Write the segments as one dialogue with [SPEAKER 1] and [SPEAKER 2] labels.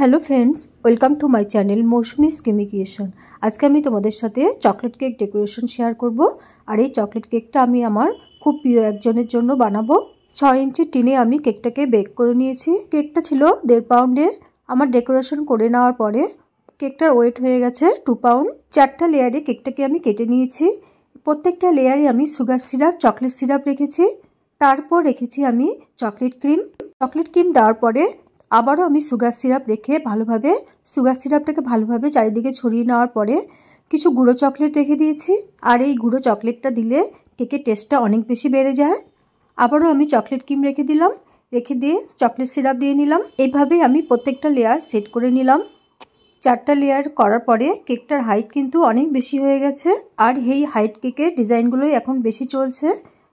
[SPEAKER 1] hello friends welcome to my channel Mousumi স্কিমি আজকে আমি তোমাদের সাথে চকলেট কেক ডেকোরেশন শেয়ার করব আর এই চকলেট কেকটা আমি আমার খুব প্রিয় একজনের জন্য বানাবো ছ ইঞ্চি টিনে আমি কেকটাকে বেক করে নিয়েছি কেকটা ছিল দেড় পাউন্ডের আমার ডেকোরেশন করে নেওয়ার পরে কেকটার ওয়েট হয়ে গেছে টু পাউন্ড চারটা লেয়ারে কেকটাকে আমি কেটে নিয়েছি প্রত্যেকটা লেয়ারে আমি সুগার সিরাপ চকলেট সিরাপ রেখেছি তারপর রেখেছি আমি চকলেট ক্রিম চকলেট ক্রিম দেওয়ার পরে আবারও আমি সুগার সিরাপ রেখে ভালোভাবে সুগার সিরাপটাকে ভালোভাবে চারিদিকে ছড়িয়ে নেওয়ার পরে কিছু গুঁড়ো চকলেট রেখে দিয়েছি আর এই গুঁড়ো চকলেটটা দিলে কেকের টেস্টটা অনেক বেশি বেড়ে যায় আবারও আমি চকলেট ক্রিম রেখে দিলাম রেখে দিয়ে চকলেট সিরাপ দিয়ে নিলাম এইভাবে আমি প্রত্যেকটা লেয়ার সেট করে নিলাম চারটা লেয়ার করার পরে কেকটার হাইট কিন্তু অনেক বেশি হয়ে গেছে আর এই হাইট কেকের ডিজাইনগুলোই এখন বেশি চলছে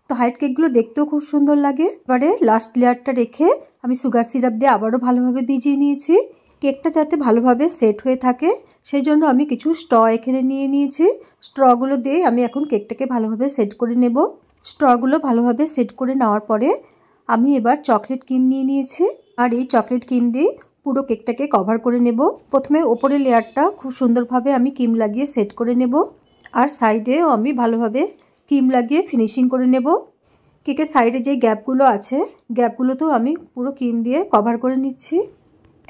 [SPEAKER 1] তো হোয়াইট কেকগুলো দেখতেও খুব সুন্দর লাগে এবারে লাস্ট লেয়ারটা রেখে আমি সুগার সিরাপ দিয়ে আবারও ভালোভাবে ভিজিয়ে নিয়েছি কেকটা যাতে ভালোভাবে সেট হয়ে থাকে সেই জন্য আমি কিছু স্ট্র এখানে নিয়ে নিয়েছি স্ট্রগুলো দিয়ে আমি এখন কেকটাকে ভালোভাবে সেট করে নেব স্ট্রগুলো ভালোভাবে সেট করে নেওয়ার পরে আমি এবার চকলেট ক্রিম নিয়ে নিয়েছি আর এই চকলেট ক্রিম দিয়ে পুরো কেকটাকে কভার করে নেব প্রথমে ওপরের লেয়ারটা খুব সুন্দরভাবে আমি ক্রিম লাগিয়ে সেট করে নেব আর সাইডেও আমি ভালোভাবে ক্রিম লাগিয়ে ফিনিশিং করে নেব কেকের সাইডে যে গ্যাপগুলো আছে গ্যাপগুলোতেও আমি পুরো ক্রিম দিয়ে কভার করে নিচ্ছি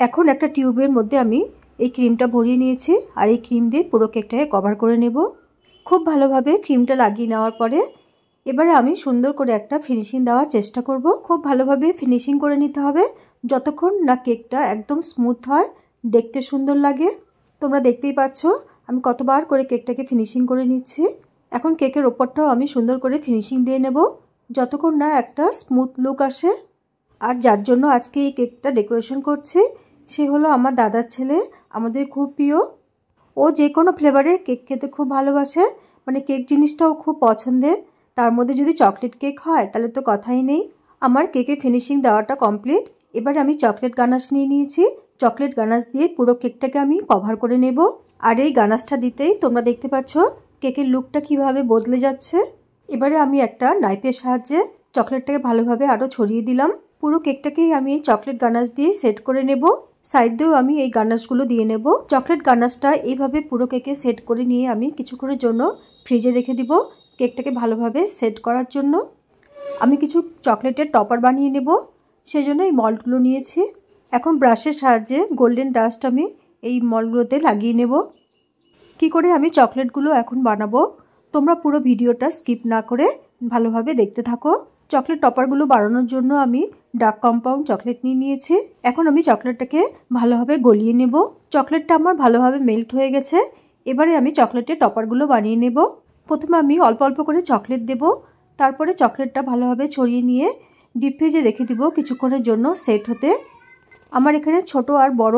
[SPEAKER 1] এখন একটা টিউবের মধ্যে আমি এই ক্রিমটা ভরিয়ে নিয়েছি আর এই ক্রিম দিয়ে পুরো কেকটাকে কভার করে নেব খুব ভালোভাবে ক্রিমটা লাগিয়ে নেওয়ার পরে এবারে আমি সুন্দর করে একটা ফিনিশিং দেওয়ার চেষ্টা করব খুব ভালোভাবে ফিনিশিং করে নিতে হবে যতক্ষণ না কেকটা একদম স্মুথ হয় দেখতে সুন্দর লাগে তোমরা দেখতেই পাচ্ছ আমি কতবার করে কেকটাকে ফিনিশিং করে নিচ্ছি এখন কেকের ওপরটাও আমি সুন্দর করে ফিনিশিং দিয়ে নেব যতক্ষণ না একটা স্মুথ লুক আসে আর যার জন্য আজকে এই কেকটা ডেকোরেশন করছি সে হলো আমার দাদার ছেলে আমাদের খুব প্রিয় ও যে কোনো ফ্লেভারের কেক খেতে খুব ভালোবাসে মানে কেক জিনিসটাও খুব পছন্দের তার মধ্যে যদি চকলেট কেক হয় তাহলে তো কথাই নেই আমার কেকের ফিনিশিং দেওয়াটা কমপ্লিট এবার আমি চকলেট গানাশ নিয়ে নিয়েছি চকলেট গানাশ দিয়ে পুরো কেকটাকে আমি কভার করে নেব আর এই গানাশটা দিতেই তোমরা দেখতে পাচ্ছ কেকের লুকটা কিভাবে বদলে যাচ্ছে এবারে আমি একটা নাইফের সাহায্যে চকলেটটাকে ভালোভাবে আরও ছড়িয়ে দিলাম পুরো কেকটাকেই আমি চকলেট গানাস দিয়ে সেট করে নেব সাইড দিয়েও আমি এই গানাসগুলো দিয়ে নেব চকলেট গানাসটা এইভাবে পুরো কেকে সেট করে নিয়ে আমি কিছুক্ষণের জন্য ফ্রিজে রেখে দিব কেকটাকে ভালোভাবে সেট করার জন্য আমি কিছু চকলেটের টপার বানিয়ে নেব সেজন্য এই মলগুলো নিয়েছি এখন ব্রাশের সাহায্যে গোল্ডেন ডাস্ট আমি এই মলগুলোতে লাগিয়ে নেব কি করে আমি চকলেটগুলো এখন বানাবো তোমরা পুরো ভিডিওটা স্কিপ না করে ভালোভাবে দেখতে থাকো চকলেট টপারগুলো বাড়ানোর জন্য আমি ডার্ক কম্পাউন্ড চকলেট নিয়ে নিয়েছি এখন আমি চকলেটটাকে ভালোভাবে গলিয়ে নেব চকলেটটা আমার ভালোভাবে মেল্ট হয়ে গেছে এবারে আমি চকলেটের টপারগুলো বানিয়ে নেব প্রথমে আমি অল্প অল্প করে চকলেট দেব তারপরে চকলেটটা ভালোভাবে ছড়িয়ে নিয়ে ডিপ ফ্রিজে রেখে দিব কিছুক্ষণের জন্য সেট হতে আমার এখানে ছোট আর বড়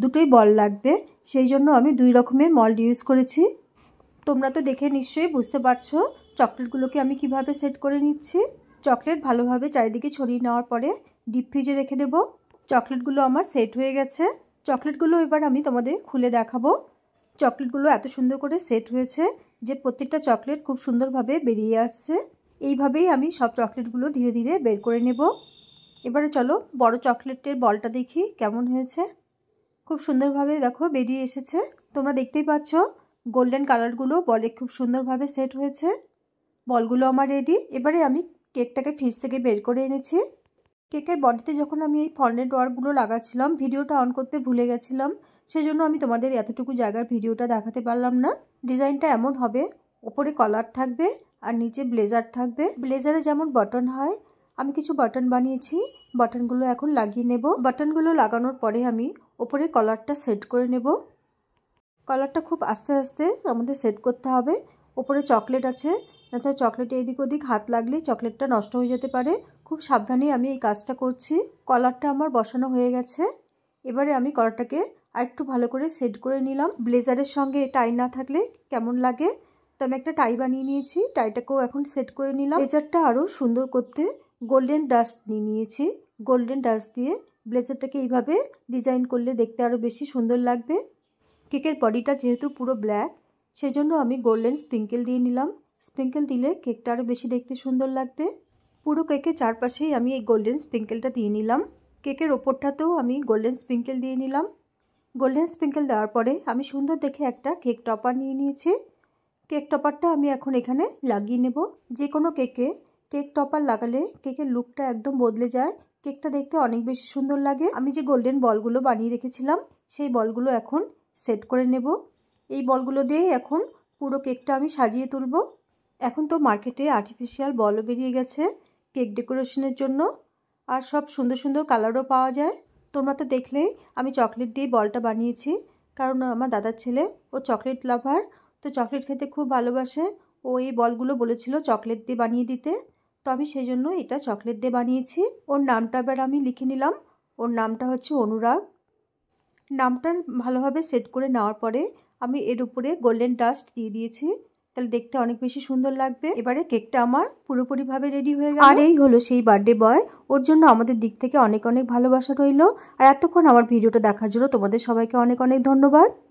[SPEAKER 1] দুটোই বল লাগবে সেই জন্য আমি দুই রকমের মল্ড ইউজ করেছি তোমরা তো দেখে নিশ্চয়ই বুঝতে পারছো চকলেটগুলোকে আমি কিভাবে সেট করে নিচ্ছি চকলেট ভালোভাবে চারিদিকে ছড়িয়ে নেওয়ার পরে ডিপ ফ্রিজে রেখে দেব চকলেটগুলো আমার সেট হয়ে গেছে চকলেটগুলো এবার আমি তোমাদের খুলে দেখাবো চকলেটগুলো এত সুন্দর করে সেট হয়েছে যে প্রত্যেকটা চকলেট খুব সুন্দরভাবে বেরিয়ে আসছে এইভাবেই আমি সব চকলেটগুলো ধীরে ধীরে বের করে নেব এবারে চলো বড় চকলেটের বলটা দেখি কেমন হয়েছে খুব সুন্দরভাবে দেখো বেরিয়ে এসেছে তোমরা দেখতেই পাচ্ছ গোল্ডেন কালারগুলো বলে খুব সুন্দরভাবে সেট হয়েছে বলগুলো আমার রেডি এবারে আমি কেকটাকে ফ্রিজ থেকে বের করে এনেছি কেকের বডিতে যখন আমি এই ফর্নেট ওয়ার্কগুলো লাগাচ্ছিলাম ভিডিওটা অন করতে ভুলে গেছিলাম সেজন্য আমি তোমাদের এতটুকু জায়গার ভিডিওটা দেখাতে পারলাম না ডিজাইনটা এমন হবে ওপরে কলার থাকবে আর নিচে ব্লেজার থাকবে ব্লেজারে যেমন বটন হয় আমি কিছু বাটন বানিয়েছি বাটনগুলো এখন লাগিয়ে নেব বাটনগুলো লাগানোর পরে আমি ওপরে কলারটা সেট করে নেব কলারটা খুব আস্তে আস্তে আমাদের সেট করতে হবে ওপরে চকলেট আছে তাছাড়া চকলেট এদিক ওদিক হাত লাগলে চকলেটটা নষ্ট হয়ে যেতে পারে খুব সাবধানে আমি এই কাজটা করছি কলারটা আমার বসানো হয়ে গেছে এবারে আমি কলারটাকে আরেকটু ভালো করে সেট করে নিলাম ব্লেজারের সঙ্গে টাই না থাকলে কেমন লাগে তো আমি একটা টাই বানিয়ে নিয়েছি টাইটাকেও এখন সেট করে নিলাম ব্লেজারটা আরও সুন্দর করতে গোল্ডেন ডাস্ট নিয়ে নিয়েছি গোল্ডেন ডাস্ট দিয়ে ব্লেজারটাকে এইভাবে ডিজাইন করলে দেখতে আরও বেশি সুন্দর লাগবে কেকের বডিটা যেহেতু পুরো ব্ল্যাক সেজন্য আমি গোল্ডেন স্প্রিঙ্কেল দিয়ে নিলাম স্প্রিঙ্কেল দিলে কেকটা আরও বেশি দেখতে সুন্দর লাগবে পুরো কেকের চারপাশেই আমি এই গোল্ডেন স্প্রিঙ্কেলটা দিয়ে নিলাম কেকের ওপরটাতেও আমি গোল্ডেন স্প্রিঙ্কেল দিয়ে নিলাম গোল্ডেন স্প্রিঙ্কেল দেওয়ার পরে আমি সুন্দর দেখে একটা কেক টপার নিয়ে নিয়েছি কেক টপারটা আমি এখন এখানে লাগিয়ে নেব যে কোনো কেকে কেক টপার লাগালে কেকের লুকটা একদম বদলে যায় কেকটা দেখতে অনেক বেশি সুন্দর লাগে আমি যে গোল্ডেন বলগুলো বানিয়ে রেখেছিলাম সেই বলগুলো এখন সেট করে নেব এই বলগুলো দিয়েই এখন পুরো কেকটা আমি সাজিয়ে তুলব এখন তো মার্কেটে আর্টিফিশিয়াল বলও বেরিয়ে গেছে কেক ডেকোরেশনের জন্য আর সব সুন্দর সুন্দর কালারও পাওয়া যায় তোমরা তো দেখলেই আমি চকলেট দিয়ে বলটা বানিয়েছি কারণ আমার দাদার ছেলে ও চকলেট লাভার তো চকলেট খেতে খুব ভালোবাসে ও এই বলগুলো বলেছিল চকলেট দিয়ে বানিয়ে দিতে তো আমি সেই জন্য এটা চকলেট দিয়ে বানিয়েছি ওর নামটা এবার আমি লিখে নিলাম ওর নামটা হচ্ছে অনুরাগ নামটা ভালোভাবে সেট করে নেওয়ার পরে আমি এর উপরে গোল্ডেন ডাস্ট দিয়ে দিয়েছি তাহলে দেখতে অনেক বেশি সুন্দর লাগবে এবারে কেকটা আমার পুরোপুরিভাবে রেডি হয়ে গেল আর এই হলো সেই বার্থডে বয় ওর জন্য আমাদের দিক থেকে অনেক অনেক ভালোবাসা রইল আর এতক্ষণ আমার ভিডিওটা দেখার জন্য তোমাদের সবাইকে অনেক অনেক ধন্যবাদ